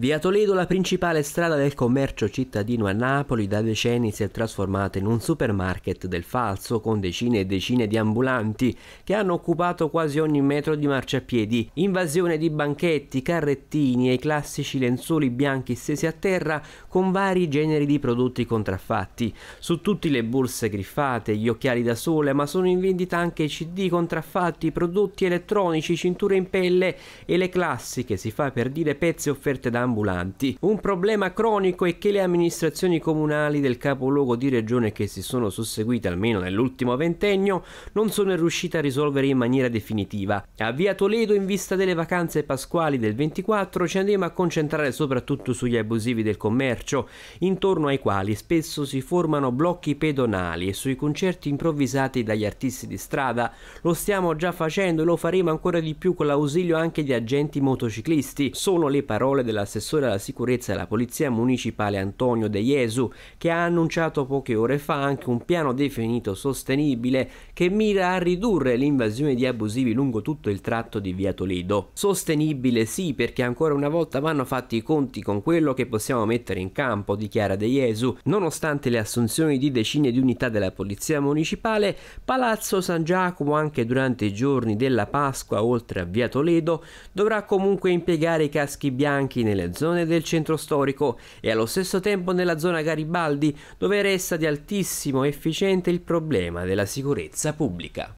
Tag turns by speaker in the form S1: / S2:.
S1: Via Toledo, la principale strada del commercio cittadino a Napoli, da decenni si è trasformata in un supermarket del falso con decine e decine di ambulanti che hanno occupato quasi ogni metro di marciapiedi, invasione di banchetti, carrettini e i classici lenzuoli bianchi stesi a terra con vari generi di prodotti contraffatti. Su tutte le borse griffate, gli occhiali da sole, ma sono in vendita anche CD contraffatti, prodotti elettronici, cinture in pelle e le classiche, si fa per dire pezze offerte da ambulanti ambulanti. Un problema cronico è che le amministrazioni comunali del capoluogo di regione che si sono susseguite almeno nell'ultimo ventennio non sono riuscite a risolvere in maniera definitiva. A via Toledo, in vista delle vacanze pasquali del 24, ci andiamo a concentrare soprattutto sugli abusivi del commercio, intorno ai quali spesso si formano blocchi pedonali e sui concerti improvvisati dagli artisti di strada. Lo stiamo già facendo e lo faremo ancora di più con l'ausilio anche di agenti motociclisti. Sono le parole dell'assessore l'assessore alla sicurezza della Polizia Municipale Antonio De Jesu, che ha annunciato poche ore fa anche un piano definito sostenibile che mira a ridurre l'invasione di abusivi lungo tutto il tratto di via Toledo. Sostenibile sì, perché ancora una volta vanno fatti i conti con quello che possiamo mettere in campo, dichiara De Jesu. Nonostante le assunzioni di decine di unità della Polizia Municipale, Palazzo San Giacomo anche durante i giorni della Pasqua oltre a via Toledo dovrà comunque impiegare i caschi bianchi nelle nelle zone del centro storico e allo stesso tempo nella zona Garibaldi dove resta di altissimo efficiente il problema della sicurezza pubblica.